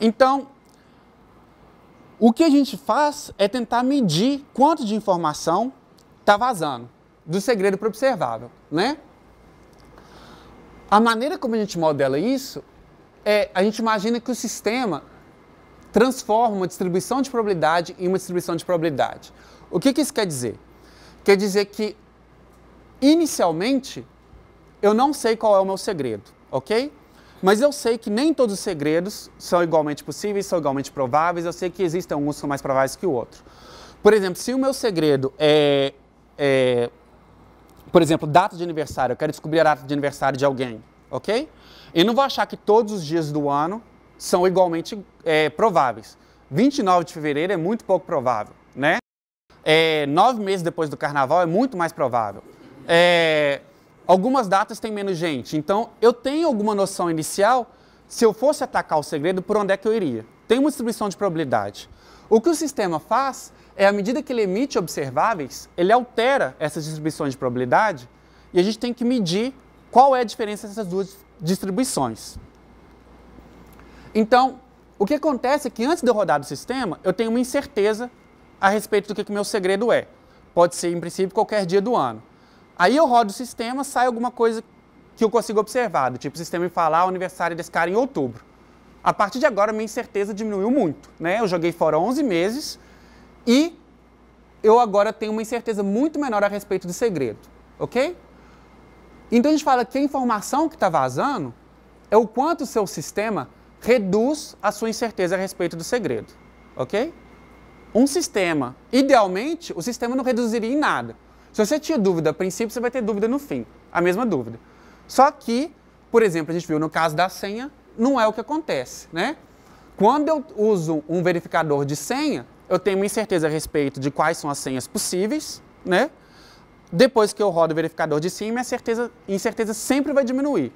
Então, o que a gente faz é tentar medir quanto de informação está vazando do segredo para observável, né? A maneira como a gente modela isso é a gente imagina que o sistema transforma uma distribuição de probabilidade em uma distribuição de probabilidade. O que, que isso quer dizer? Quer dizer que inicialmente eu não sei qual é o meu segredo, ok? Mas eu sei que nem todos os segredos são igualmente possíveis, são igualmente prováveis. Eu sei que existem alguns que são mais prováveis que o outro. Por exemplo, se o meu segredo é, é por exemplo, data de aniversário, eu quero descobrir a data de aniversário de alguém, ok? Eu não vou achar que todos os dias do ano são igualmente é, prováveis. 29 de fevereiro é muito pouco provável, né? É, nove meses depois do carnaval é muito mais provável. É, Algumas datas tem menos gente, então eu tenho alguma noção inicial se eu fosse atacar o segredo, por onde é que eu iria. Tem uma distribuição de probabilidade. O que o sistema faz é, à medida que ele emite observáveis, ele altera essas distribuições de probabilidade e a gente tem que medir qual é a diferença dessas duas distribuições. Então, o que acontece é que antes de eu rodar o sistema, eu tenho uma incerteza a respeito do que o meu segredo é. Pode ser, em princípio, qualquer dia do ano. Aí eu rodo o sistema, sai alguma coisa que eu consigo observar, do tipo o sistema me falar ah, o aniversário desse cara é em outubro. A partir de agora, minha incerteza diminuiu muito. Né? Eu joguei fora 11 meses e eu agora tenho uma incerteza muito menor a respeito do segredo, ok? Então a gente fala que a informação que está vazando é o quanto o seu sistema reduz a sua incerteza a respeito do segredo, ok? Um sistema, idealmente, o sistema não reduziria em nada. Se você tinha dúvida a princípio, você vai ter dúvida no fim. A mesma dúvida. Só que, por exemplo, a gente viu no caso da senha, não é o que acontece, né? Quando eu uso um verificador de senha, eu tenho uma incerteza a respeito de quais são as senhas possíveis, né? Depois que eu rodo o verificador de senha, minha certeza, incerteza sempre vai diminuir.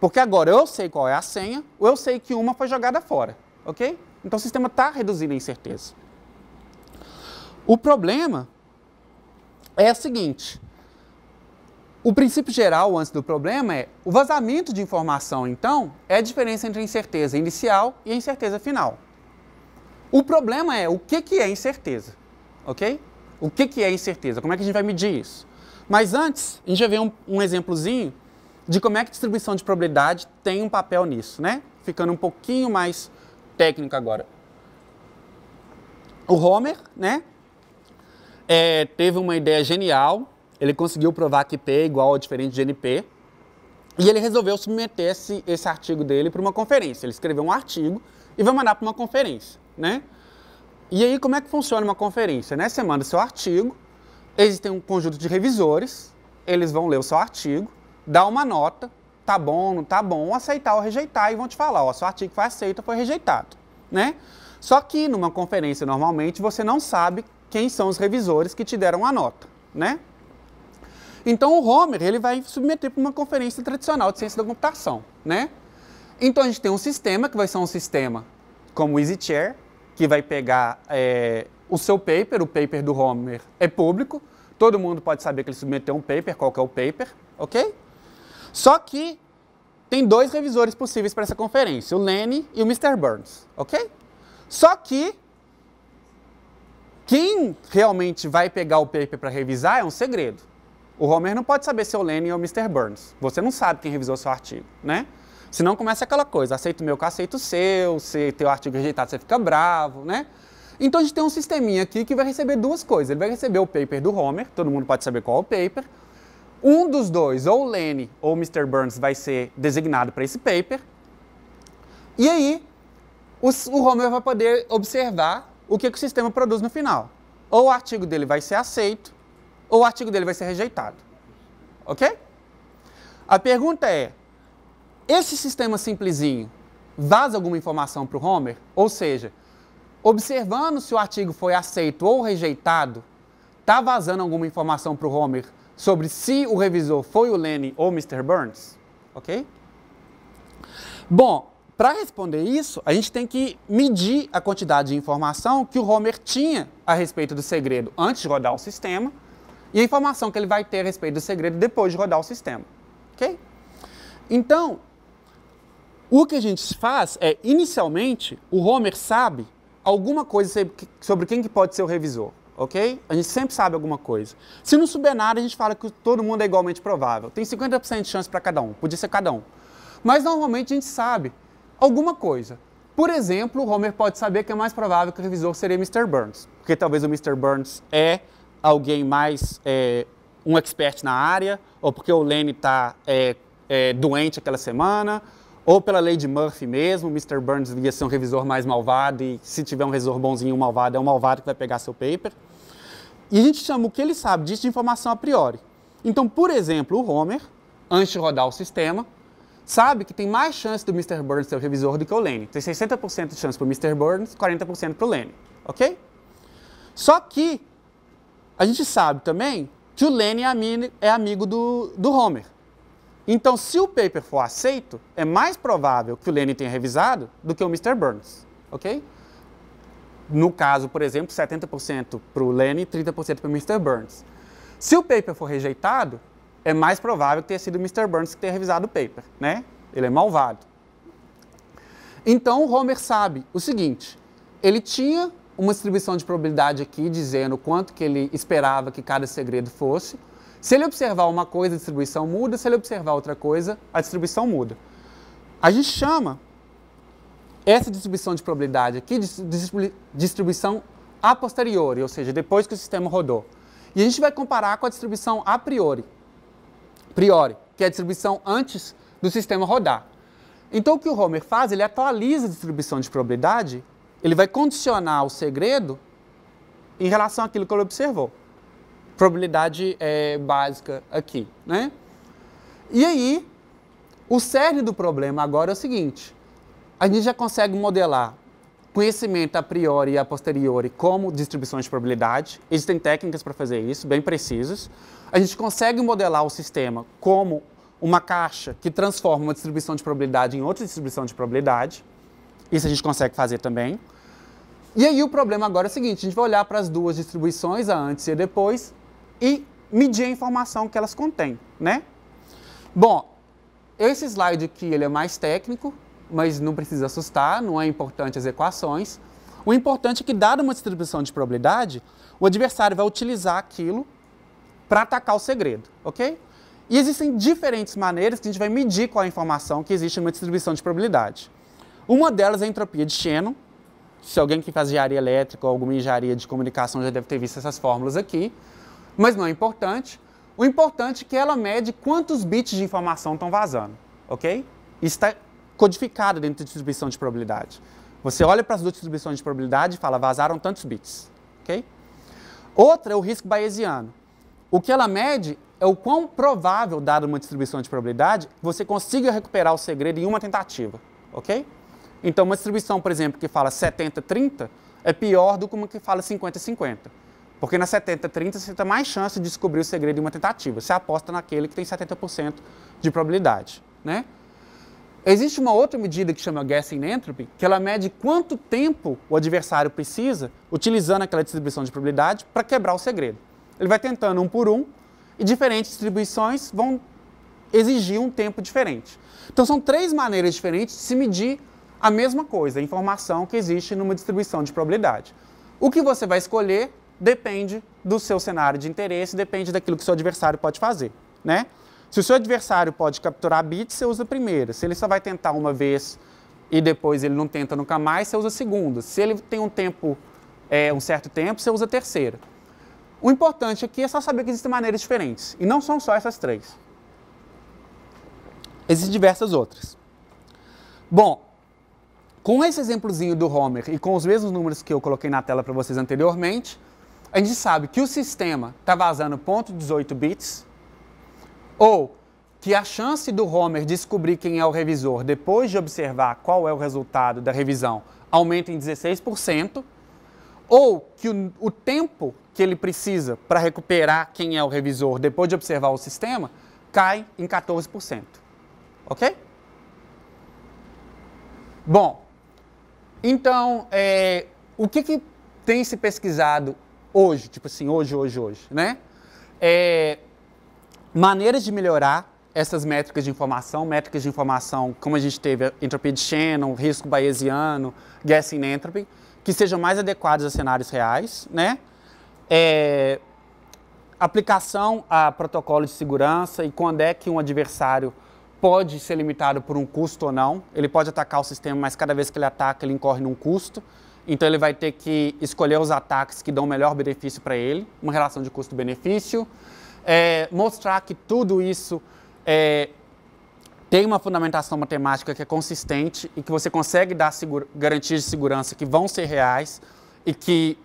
Porque agora eu sei qual é a senha, ou eu sei que uma foi jogada fora, ok? Então o sistema está reduzindo a incerteza. O problema é a seguinte. O princípio geral antes do problema é o vazamento de informação, então, é a diferença entre a incerteza inicial e a incerteza final. O problema é o que, que é incerteza, ok? O que, que é incerteza? Como é que a gente vai medir isso? Mas antes, a gente já vê um, um exemplozinho de como é que distribuição de probabilidade tem um papel nisso, né? Ficando um pouquinho mais técnico agora. O Homer, né? é, teve uma ideia genial, ele conseguiu provar que P é igual a diferente de NP, e ele resolveu submeter esse, esse artigo dele para uma conferência. Ele escreveu um artigo e vai mandar para uma conferência, né? E aí, como é que funciona uma conferência? Né? Você manda seu artigo, existem um conjunto de revisores, eles vão ler o seu artigo, dar uma nota, tá bom, não tá bom, aceitar ou rejeitar, e vão te falar, ó, seu artigo foi aceito ou foi rejeitado, né? Só que numa conferência, normalmente, você não sabe quem são os revisores que te deram a nota, né? Então o Homer ele vai submeter para uma conferência tradicional de ciência da computação, né? Então a gente tem um sistema que vai ser um sistema como o EasyChair, que vai pegar é, o seu paper, o paper do Homer é público, todo mundo pode saber que ele submeteu um paper, qual que é o paper, ok? Só que tem dois revisores possíveis para essa conferência, o Lenny e o Mr. Burns, ok? Só que quem realmente vai pegar o paper para revisar é um segredo. O Homer não pode saber se é o Lenin ou o Mr. Burns. Você não sabe quem revisou seu artigo, né? Senão começa aquela coisa, aceito meu que aceito o seu, se teu artigo é rejeitado você fica bravo, né? Então a gente tem um sisteminha aqui que vai receber duas coisas. Ele vai receber o paper do Homer, todo mundo pode saber qual é o paper. Um dos dois, ou o Lenny ou o Mr. Burns, vai ser designado para esse paper. E aí, o Homer vai poder observar o que, que o sistema produz no final. Ou o artigo dele vai ser aceito, ou o artigo dele vai ser rejeitado. Ok? A pergunta é: esse sistema simplesinho vaza alguma informação para o Homer? Ou seja, observando se o artigo foi aceito ou rejeitado, está vazando alguma informação para o Homer sobre se o revisor foi o Lenny ou o Mr. Burns? Ok? Bom, para responder isso, a gente tem que medir a quantidade de informação que o Homer tinha a respeito do segredo antes de rodar o sistema e a informação que ele vai ter a respeito do segredo depois de rodar o sistema. Ok? Então, o que a gente faz é, inicialmente, o Homer sabe alguma coisa sobre quem que pode ser o revisor, ok? A gente sempre sabe alguma coisa. Se não souber nada, a gente fala que todo mundo é igualmente provável. Tem 50% de chance para cada um, podia ser cada um. Mas normalmente a gente sabe alguma coisa. Por exemplo, o Homer pode saber que é mais provável que o revisor seria Mr. Burns, porque talvez o Mr. Burns é alguém mais é, um expert na área, ou porque o Lenny está é, é, doente aquela semana, ou pela lei de Murphy mesmo, o Mr. Burns devia ser um revisor mais malvado, e se tiver um revisor bonzinho um malvado, é um malvado que vai pegar seu paper. E a gente chama o que ele sabe disso de informação a priori. Então, por exemplo, o Homer, antes de rodar o sistema, sabe que tem mais chance do Mr. Burns ser o revisor do que o Lenny. Tem 60% de chance para o Mr. Burns, 40% para o Lenny, ok? Só que a gente sabe também que o Lenny é, é amigo do, do Homer. Então, se o paper for aceito, é mais provável que o Lenny tenha revisado do que o Mr. Burns, ok? No caso, por exemplo, 70% para o Lenny e 30% para o Mr. Burns. Se o paper for rejeitado, é mais provável que tenha sido o Mr. Burns que tenha revisado o paper, né? Ele é malvado. Então, o Homer sabe o seguinte, ele tinha uma distribuição de probabilidade aqui dizendo quanto que ele esperava que cada segredo fosse. Se ele observar uma coisa, a distribuição muda, se ele observar outra coisa, a distribuição muda. A gente chama essa distribuição de probabilidade aqui de distribuição a posteriori, ou seja, depois que o sistema rodou. E a gente vai comparar com a distribuição a priori, priori, que é a distribuição antes do sistema rodar. Então o que o Homer faz, ele atualiza a distribuição de probabilidade, ele vai condicionar o segredo em relação àquilo que ele observou. Probabilidade é, básica aqui, né? E aí, o cerne do problema agora é o seguinte, a gente já consegue modelar conhecimento a priori e a posteriori como distribuições de probabilidade. Existem técnicas para fazer isso, bem precisas. A gente consegue modelar o sistema como uma caixa que transforma uma distribuição de probabilidade em outra distribuição de probabilidade. Isso a gente consegue fazer também. E aí o problema agora é o seguinte, a gente vai olhar para as duas distribuições, a antes e a depois, e medir a informação que elas contêm, né? Bom, esse slide aqui ele é mais técnico, mas não precisa assustar, não é importante as equações. O importante é que, dada uma distribuição de probabilidade, o adversário vai utilizar aquilo para atacar o segredo, ok? E existem diferentes maneiras que a gente vai medir qual é a informação que existe numa distribuição de probabilidade. Uma delas é a entropia de Shannon. Se alguém que faz engenharia elétrica ou alguma engenharia de comunicação já deve ter visto essas fórmulas aqui, mas não é importante. O importante é que ela mede quantos bits de informação estão vazando, ok? Isso está codificada dentro da distribuição de probabilidade. Você olha para as duas distribuições de probabilidade e fala, vazaram tantos bits. Okay? Outra é o risco bayesiano. O que ela mede é o quão provável, dada uma distribuição de probabilidade, você consiga recuperar o segredo em uma tentativa. Ok? Então, uma distribuição, por exemplo, que fala 70-30 é pior do que uma que fala 50-50. Porque na 70-30 você tem mais chance de descobrir o segredo em uma tentativa. Você aposta naquele que tem 70% de probabilidade. Né? Existe uma outra medida que chama Guessing Entropy, que ela mede quanto tempo o adversário precisa, utilizando aquela distribuição de probabilidade, para quebrar o segredo. Ele vai tentando um por um, e diferentes distribuições vão exigir um tempo diferente. Então são três maneiras diferentes de se medir a mesma coisa, a informação que existe numa distribuição de probabilidade. O que você vai escolher depende do seu cenário de interesse, depende daquilo que seu adversário pode fazer, né? Se o seu adversário pode capturar bits, você usa a primeira. Se ele só vai tentar uma vez e depois ele não tenta nunca mais, você usa a segunda. Se ele tem um tempo, é, um certo tempo, você usa a terceira. O importante aqui é só saber que existem maneiras diferentes. E não são só essas três. Existem diversas outras. Bom, com esse exemplozinho do Homer e com os mesmos números que eu coloquei na tela para vocês anteriormente, a gente sabe que o sistema está vazando 0.18 bits ou que a chance do Homer descobrir quem é o revisor depois de observar qual é o resultado da revisão aumenta em 16%, ou que o, o tempo que ele precisa para recuperar quem é o revisor depois de observar o sistema cai em 14%. Ok? Bom, então, é, o que, que tem se pesquisado hoje? Tipo assim, hoje, hoje, hoje, né? É, maneiras de melhorar essas métricas de informação, métricas de informação como a gente teve entropia de Shannon, risco bayesiano, guessing entropy, que sejam mais adequados a cenários reais, né? É, aplicação a protocolos de segurança e quando é que um adversário pode ser limitado por um custo ou não. Ele pode atacar o sistema, mas cada vez que ele ataca, ele incorre num custo. Então ele vai ter que escolher os ataques que dão o melhor benefício para ele, uma relação de custo-benefício é, mostrar que tudo isso é, tem uma fundamentação matemática que é consistente e que você consegue dar garantias de segurança que vão ser reais e que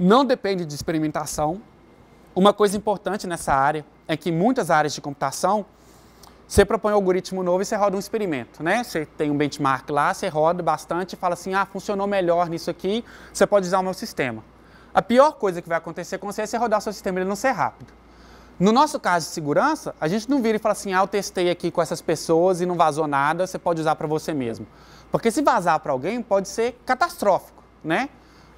não depende de experimentação. Uma coisa importante nessa área é que em muitas áreas de computação, você propõe um algoritmo novo e você roda um experimento, né? Você tem um benchmark lá, você roda bastante e fala assim, ah, funcionou melhor nisso aqui, você pode usar o meu sistema. A pior coisa que vai acontecer com você é você rodar seu sistema e ele não ser rápido. No nosso caso de segurança, a gente não vira e fala assim, ah, eu testei aqui com essas pessoas e não vazou nada, você pode usar para você mesmo. Porque se vazar para alguém, pode ser catastrófico, né?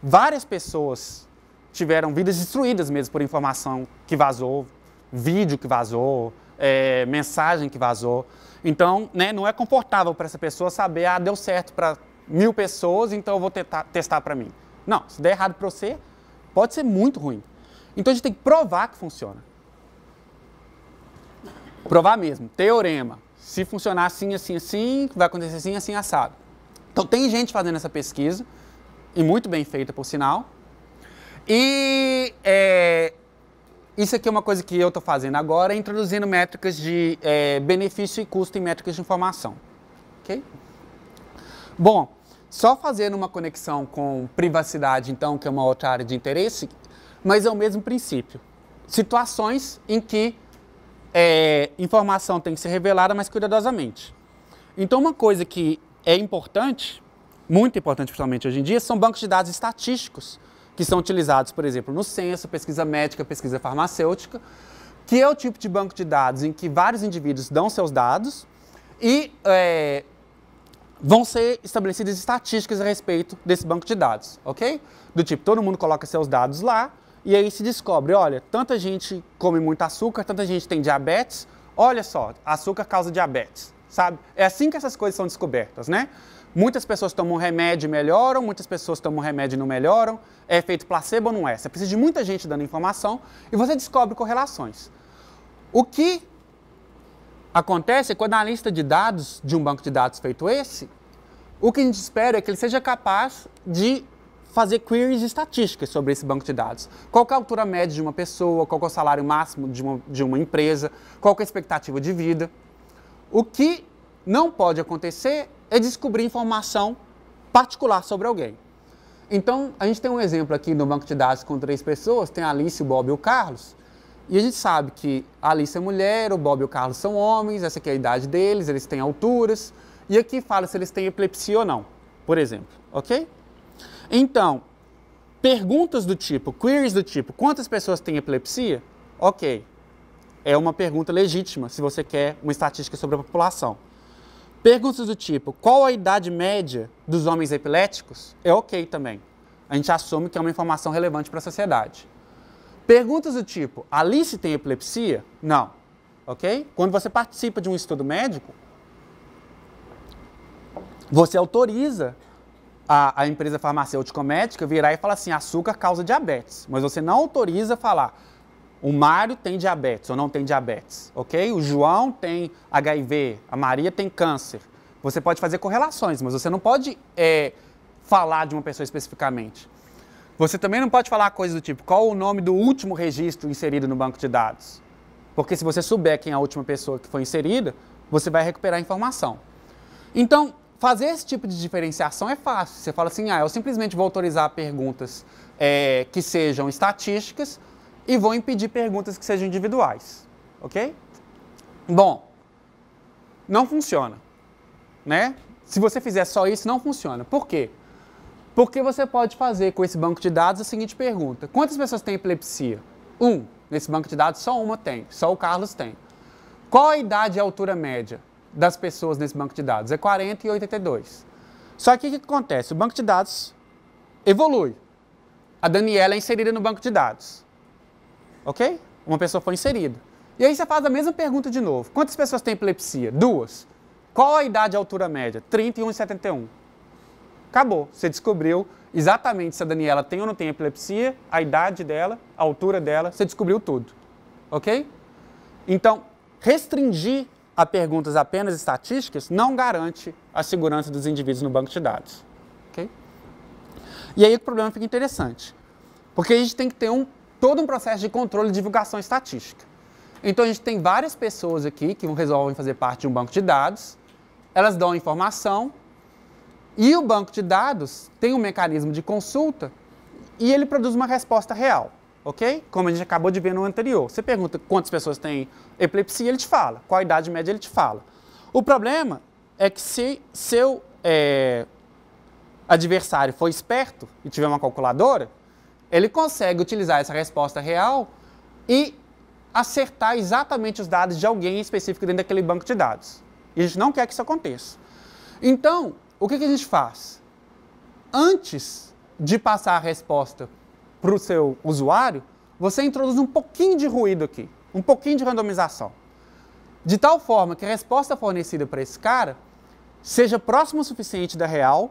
Várias pessoas tiveram vidas destruídas mesmo por informação que vazou, vídeo que vazou, é, mensagem que vazou. Então, né, não é confortável para essa pessoa saber, ah, deu certo para mil pessoas, então eu vou tentar, testar para mim. Não, se der errado para você, Pode ser muito ruim. Então a gente tem que provar que funciona. Provar mesmo. Teorema. Se funcionar assim, assim, assim, vai acontecer assim, assim, assado. Então tem gente fazendo essa pesquisa, e muito bem feita, por sinal. E é, isso aqui é uma coisa que eu estou fazendo agora, introduzindo métricas de é, benefício e custo em métricas de informação. Ok? Bom, só fazendo uma conexão com privacidade, então, que é uma outra área de interesse, mas é o mesmo princípio. Situações em que é, informação tem que ser revelada, mas cuidadosamente. Então, uma coisa que é importante, muito importante, principalmente hoje em dia, são bancos de dados estatísticos, que são utilizados, por exemplo, no censo, pesquisa médica, pesquisa farmacêutica, que é o tipo de banco de dados em que vários indivíduos dão seus dados e é, vão ser estabelecidas estatísticas a respeito desse banco de dados, ok? Do tipo, todo mundo coloca seus dados lá e aí se descobre, olha, tanta gente come muito açúcar, tanta gente tem diabetes, olha só, açúcar causa diabetes, sabe? É assim que essas coisas são descobertas, né? Muitas pessoas tomam remédio e melhoram, muitas pessoas tomam remédio e não melhoram. É efeito placebo ou não é? Você precisa de muita gente dando informação e você descobre correlações. O que Acontece que o analista de dados de um banco de dados feito esse, o que a gente espera é que ele seja capaz de fazer queries estatísticas sobre esse banco de dados. Qual é a altura média de uma pessoa, qual é o salário máximo de uma, de uma empresa, qual é a expectativa de vida. O que não pode acontecer é descobrir informação particular sobre alguém. Então, a gente tem um exemplo aqui no banco de dados com três pessoas, tem a Alice, o Bob e o Carlos. E a gente sabe que a Alice é mulher, o Bob e o Carlos são homens, essa é a idade deles, eles têm alturas. E aqui fala se eles têm epilepsia ou não, por exemplo, ok? Então, perguntas do tipo, queries do tipo, quantas pessoas têm epilepsia? Ok, é uma pergunta legítima se você quer uma estatística sobre a população. Perguntas do tipo, qual a idade média dos homens epiléticos? É ok também. A gente assume que é uma informação relevante para a sociedade. Perguntas do tipo: Alice tem epilepsia? Não. Ok? Quando você participa de um estudo médico, você autoriza a, a empresa farmacêutica médica virar e falar assim: açúcar causa diabetes. Mas você não autoriza falar: o Mário tem diabetes ou não tem diabetes, ok? O João tem HIV, a Maria tem câncer. Você pode fazer correlações, mas você não pode é, falar de uma pessoa especificamente. Você também não pode falar coisas do tipo: qual o nome do último registro inserido no banco de dados? Porque se você souber quem é a última pessoa que foi inserida, você vai recuperar a informação. Então, fazer esse tipo de diferenciação é fácil. Você fala assim: ah, eu simplesmente vou autorizar perguntas é, que sejam estatísticas e vou impedir perguntas que sejam individuais. Ok? Bom, não funciona. Né? Se você fizer só isso, não funciona. Por quê? Porque você pode fazer com esse banco de dados a seguinte pergunta: quantas pessoas têm epilepsia? Um. Nesse banco de dados, só uma tem, só o Carlos tem. Qual a idade e a altura média das pessoas nesse banco de dados? É 40 e 82. Só que o que acontece? O banco de dados evolui. A Daniela é inserida no banco de dados. Ok? Uma pessoa foi inserida. E aí você faz a mesma pergunta de novo. Quantas pessoas têm epilepsia? Duas. Qual a idade e a altura média? 31 e 71 acabou. Você descobriu exatamente se a Daniela tem ou não tem epilepsia, a idade dela, a altura dela, você descobriu tudo. Ok? Então, restringir a perguntas apenas estatísticas não garante a segurança dos indivíduos no banco de dados. ok? E aí o problema fica interessante. Porque a gente tem que ter um, todo um processo de controle e divulgação estatística. Então a gente tem várias pessoas aqui que resolvem fazer parte de um banco de dados, elas dão a informação, e o banco de dados tem um mecanismo de consulta e ele produz uma resposta real, ok? Como a gente acabou de ver no anterior. Você pergunta quantas pessoas têm epilepsia, ele te fala. Qual a idade média, ele te fala. O problema é que se seu é, adversário for esperto e tiver uma calculadora, ele consegue utilizar essa resposta real e acertar exatamente os dados de alguém específico dentro daquele banco de dados. E a gente não quer que isso aconteça. Então, o que, que a gente faz? Antes de passar a resposta para o seu usuário, você introduz um pouquinho de ruído aqui, um pouquinho de randomização. De tal forma que a resposta fornecida para esse cara seja próxima o suficiente da real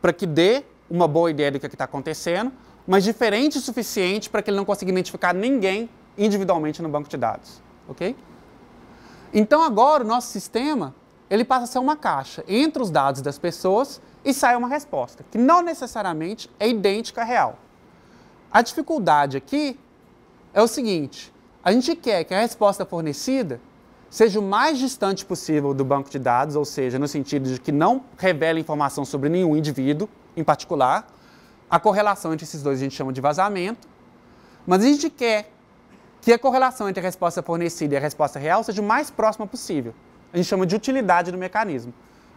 para que dê uma boa ideia do que é está acontecendo, mas diferente o suficiente para que ele não consiga identificar ninguém individualmente no banco de dados. Ok? Então agora o nosso sistema ele passa a ser uma caixa. Entra os dados das pessoas e sai uma resposta, que não necessariamente é idêntica à real. A dificuldade aqui é o seguinte: a gente quer que a resposta fornecida seja o mais distante possível do banco de dados, ou seja, no sentido de que não revele informação sobre nenhum indivíduo em particular. A correlação entre esses dois a gente chama de vazamento. Mas a gente quer que a correlação entre a resposta fornecida e a resposta real seja o mais próxima possível a gente chama de utilidade do mecanismo.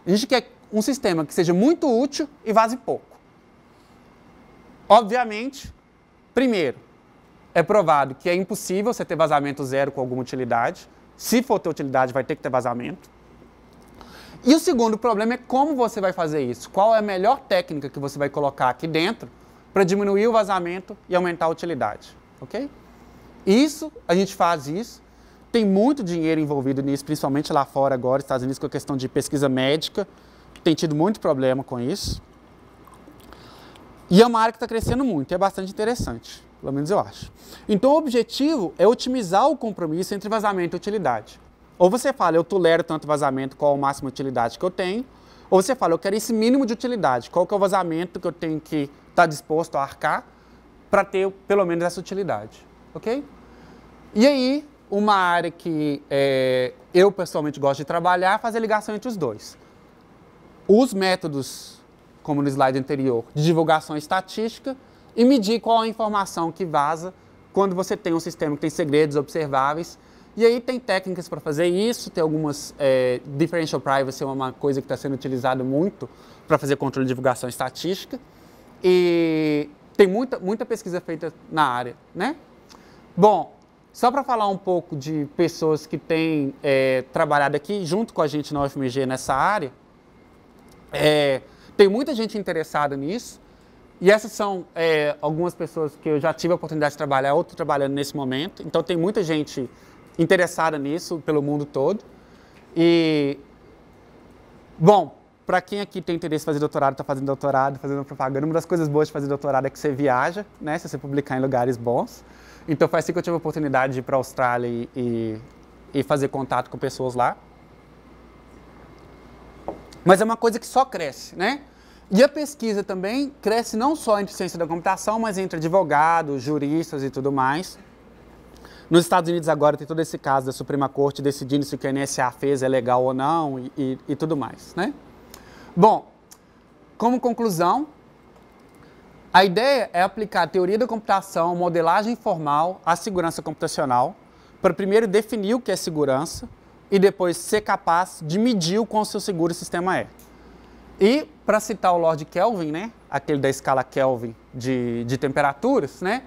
A gente quer um sistema que seja muito útil e vaze pouco. Obviamente, primeiro, é provado que é impossível você ter vazamento zero com alguma utilidade. Se for ter utilidade, vai ter que ter vazamento. E o segundo problema é como você vai fazer isso. Qual é a melhor técnica que você vai colocar aqui dentro para diminuir o vazamento e aumentar a utilidade, ok? Isso, a gente faz isso tem muito dinheiro envolvido nisso, principalmente lá fora agora, Estados Unidos, com a questão de pesquisa médica. Tem tido muito problema com isso. E é uma área que está crescendo muito, é bastante interessante, pelo menos eu acho. Então, o objetivo é otimizar o compromisso entre vazamento e utilidade. Ou você fala, eu tolero tanto vazamento, qual é a máxima utilidade que eu tenho, ou você fala, eu quero esse mínimo de utilidade, qual que é o vazamento que eu tenho que estar tá disposto a arcar para ter pelo menos essa utilidade, ok? E aí, uma área que é, eu pessoalmente gosto de trabalhar é fazer ligação entre os dois. Os métodos, como no slide anterior, de divulgação estatística e medir qual é a informação que vaza quando você tem um sistema que tem segredos observáveis. E aí tem técnicas para fazer isso, tem algumas... É, differential privacy é uma coisa que está sendo utilizada muito para fazer controle de divulgação estatística. E tem muita, muita pesquisa feita na área, né? Bom, só para falar um pouco de pessoas que têm é, trabalhado aqui junto com a gente na UFMG nessa área, é, tem muita gente interessada nisso. E essas são é, algumas pessoas que eu já tive a oportunidade de trabalhar, outro trabalhando nesse momento. Então tem muita gente interessada nisso pelo mundo todo. E bom, para quem aqui tem interesse em fazer doutorado, está fazendo doutorado, fazendo propaganda, uma das coisas boas de fazer doutorado é que você viaja, né? Se você publicar em lugares bons. Então foi assim que eu tive a oportunidade de ir para a Austrália e, e fazer contato com pessoas lá. Mas é uma coisa que só cresce, né? E a pesquisa também cresce não só entre ciência da computação, mas entre advogados, juristas e tudo mais. Nos Estados Unidos agora tem todo esse caso da Suprema Corte decidindo se o que a NSA fez é legal ou não e, e, e tudo mais, né? Bom, como conclusão, a ideia é aplicar a teoria da computação, modelagem formal à segurança computacional, para primeiro definir o que é segurança e depois ser capaz de medir o quão seu seguro o sistema é. E, para citar o Lord Kelvin, né, aquele da escala Kelvin de, de temperaturas, né,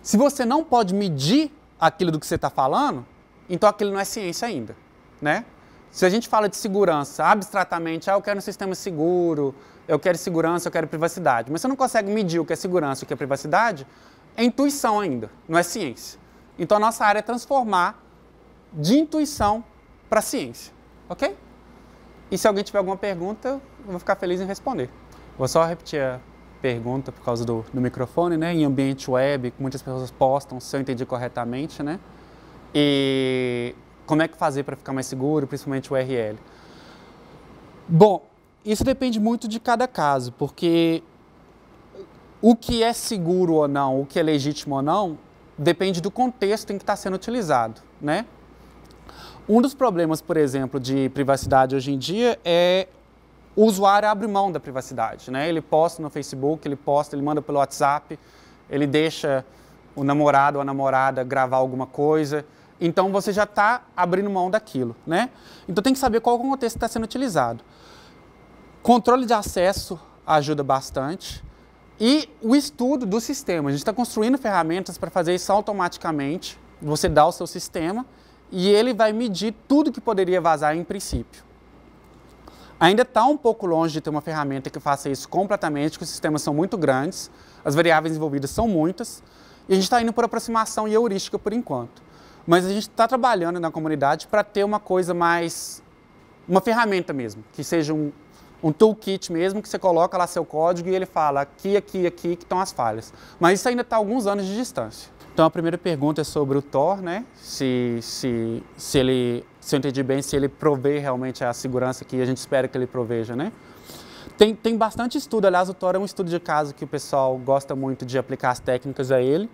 se você não pode medir aquilo do que você está falando, então aquilo não é ciência ainda, né? Se a gente fala de segurança abstratamente, ah, eu quero um sistema seguro, eu quero segurança, eu quero privacidade, mas você não consegue medir o que é segurança e o que é privacidade, é intuição ainda, não é ciência. Então a nossa área é transformar de intuição para ciência, ok? E se alguém tiver alguma pergunta, eu vou ficar feliz em responder. Vou só repetir a pergunta por causa do, do microfone, né? Em ambiente web, muitas pessoas postam, se eu entendi corretamente, né? E como é que fazer para ficar mais seguro, principalmente o URL? Bom, isso depende muito de cada caso, porque o que é seguro ou não, o que é legítimo ou não, depende do contexto em que está sendo utilizado, né? Um dos problemas, por exemplo, de privacidade hoje em dia é o usuário abre mão da privacidade, né? Ele posta no Facebook, ele posta, ele manda pelo WhatsApp, ele deixa o namorado ou a namorada gravar alguma coisa, então você já está abrindo mão daquilo, né? Então tem que saber qual contexto está sendo utilizado. Controle de acesso ajuda bastante. E o estudo do sistema. A gente está construindo ferramentas para fazer isso automaticamente. Você dá o seu sistema e ele vai medir tudo que poderia vazar em princípio. Ainda está um pouco longe de ter uma ferramenta que faça isso completamente, porque os sistemas são muito grandes, as variáveis envolvidas são muitas, e a gente está indo por aproximação e heurística por enquanto. Mas a gente está trabalhando na comunidade para ter uma coisa mais. uma ferramenta mesmo, que seja um, um toolkit mesmo, que você coloca lá seu código e ele fala aqui, aqui, aqui que estão as falhas. Mas isso ainda está alguns anos de distância. Então a primeira pergunta é sobre o Tor, né? Se, se, se ele, se eu entendi bem, se ele provê realmente a segurança que a gente espera que ele proveja, né? Tem, tem bastante estudo, aliás, o Tor é um estudo de caso que o pessoal gosta muito de aplicar as técnicas a ele.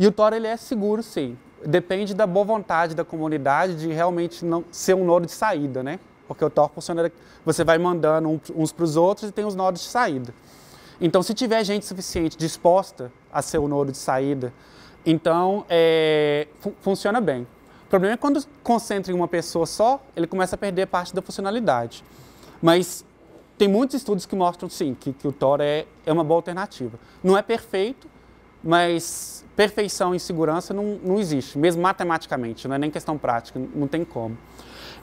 E o Tor ele é seguro, sim depende da boa vontade da comunidade de realmente não ser um nodo de saída, né? Porque o Tor funciona, você vai mandando uns para os outros e tem os nodos de saída. Então, se tiver gente suficiente disposta a ser o um nodo de saída, então é, funciona bem. O problema é quando concentra em uma pessoa só, ele começa a perder parte da funcionalidade. Mas tem muitos estudos que mostram, sim, que, que o Tor é, é uma boa alternativa. Não é perfeito, mas perfeição em segurança não, não existe, mesmo matematicamente, não é nem questão prática, não tem como.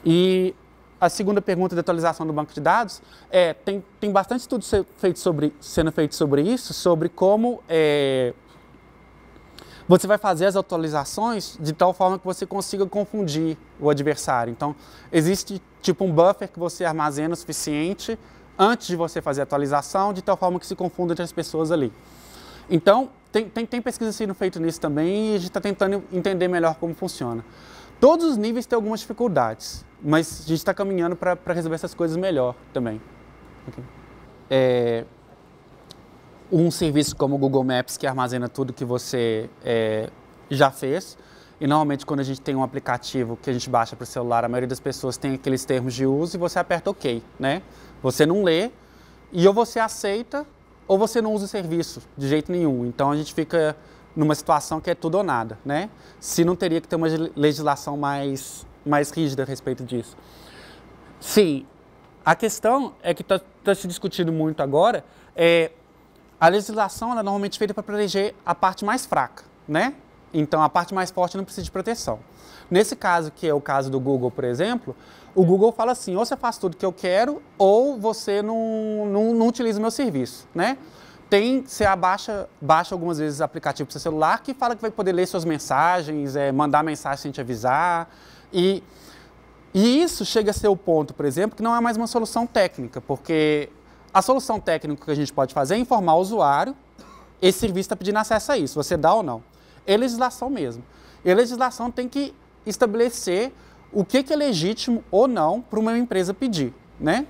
E a segunda pergunta da atualização do banco de dados é tem, tem bastante estudo ser feito sobre, sendo feito sobre isso, sobre como é, você vai fazer as atualizações de tal forma que você consiga confundir o adversário. Então, existe tipo um buffer que você armazena o suficiente antes de você fazer a atualização, de tal forma que se confunda entre as pessoas ali. Então, tem, tem, tem pesquisa sendo feita nisso também e a gente está tentando entender melhor como funciona. Todos os níveis têm algumas dificuldades, mas a gente está caminhando para resolver essas coisas melhor também. Okay. É, um serviço como o Google Maps, que armazena tudo que você é, já fez, e normalmente quando a gente tem um aplicativo que a gente baixa para o celular, a maioria das pessoas tem aqueles termos de uso e você aperta OK, né? Você não lê e ou você aceita ou você não usa o serviço de jeito nenhum. Então a gente fica numa situação que é tudo ou nada, né? Se não teria que ter uma legislação mais, mais rígida a respeito disso. Sim, a questão é que está tá se discutindo muito agora é a legislação ela é normalmente feita para proteger a parte mais fraca, né? Então a parte mais forte não precisa de proteção. Nesse caso, que é o caso do Google, por exemplo, o Google fala assim, ou você faz tudo que eu quero, ou você não, não, não utiliza o meu serviço, né? Tem, você abaixa, baixa algumas vezes aplicativo para seu celular que fala que vai poder ler suas mensagens, é, mandar mensagem sem te avisar. E, e isso chega a ser o ponto, por exemplo, que não é mais uma solução técnica, porque a solução técnica que a gente pode fazer é informar o usuário, esse serviço está pedindo acesso a isso, você dá ou não. É legislação mesmo. E a legislação tem que estabelecer o que, que é legítimo ou não para uma empresa pedir, né?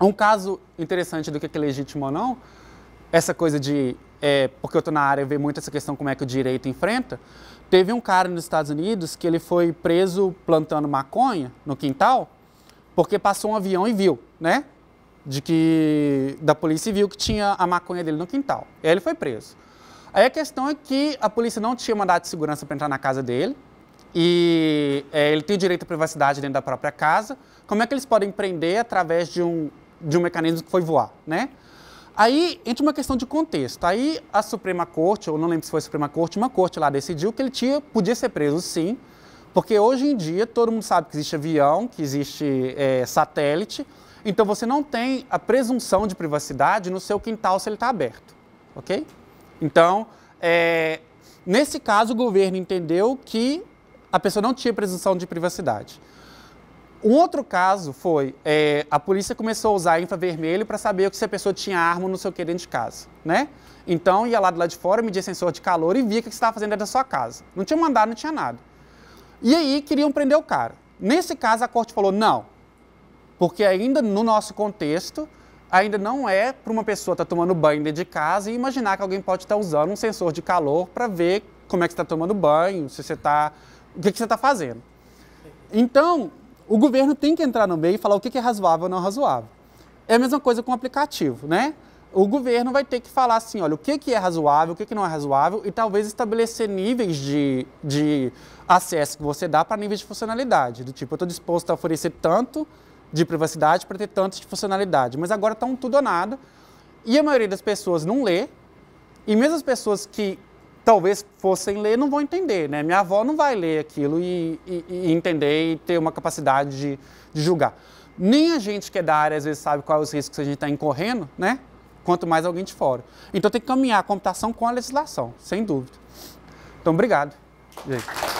Um caso interessante do que, que é legítimo ou não, essa coisa de, é, porque eu estou na área e vejo muito essa questão como é que o direito enfrenta, teve um cara nos Estados Unidos que ele foi preso plantando maconha no quintal, porque passou um avião e viu, né? De que da polícia viu que tinha a maconha dele no quintal. Aí ele foi preso. Aí a questão é que a polícia não tinha mandado de segurança para entrar na casa dele, e é, ele tem o direito à privacidade dentro da própria casa, como é que eles podem prender através de um, de um mecanismo que foi voar, né? Aí entra uma questão de contexto. Aí a Suprema Corte, ou não lembro se foi a Suprema Corte, uma corte lá decidiu que ele tinha, podia ser preso sim, porque hoje em dia todo mundo sabe que existe avião, que existe é, satélite, então você não tem a presunção de privacidade no seu quintal se ele está aberto, ok? Então, é, nesse caso o governo entendeu que a pessoa não tinha presunção de privacidade. Um outro caso foi é, a polícia começou a usar infravermelho para saber se a pessoa tinha arma no seu que dentro de casa, né? Então ia lá do lado de fora, media sensor de calor e via o que estava fazendo dentro da sua casa. Não tinha mandado, não tinha nada. E aí queriam prender o cara. Nesse caso a corte falou não, porque ainda no nosso contexto ainda não é para uma pessoa estar tá tomando banho dentro de casa e imaginar que alguém pode estar tá usando um sensor de calor para ver como é que está tomando banho, se você está o que, que você está fazendo. Então, o governo tem que entrar no meio e falar o que, que é razoável ou não razoável. É a mesma coisa com o aplicativo, né? O governo vai ter que falar assim, olha, o que, que é razoável, o que, que não é razoável e talvez estabelecer níveis de, de acesso que você dá para níveis de funcionalidade. Do tipo, eu estou disposto a oferecer tanto de privacidade para ter tanto de funcionalidade. Mas agora está um tudo ou nada e a maioria das pessoas não lê. E mesmo as pessoas que talvez fossem ler, não vão entender, né? Minha avó não vai ler aquilo e, e, e entender e ter uma capacidade de, de, julgar. Nem a gente que é da área às vezes sabe quais os riscos que a gente está incorrendo, né? Quanto mais alguém de fora. Então tem que caminhar a computação com a legislação, sem dúvida. Então, obrigado. Gente.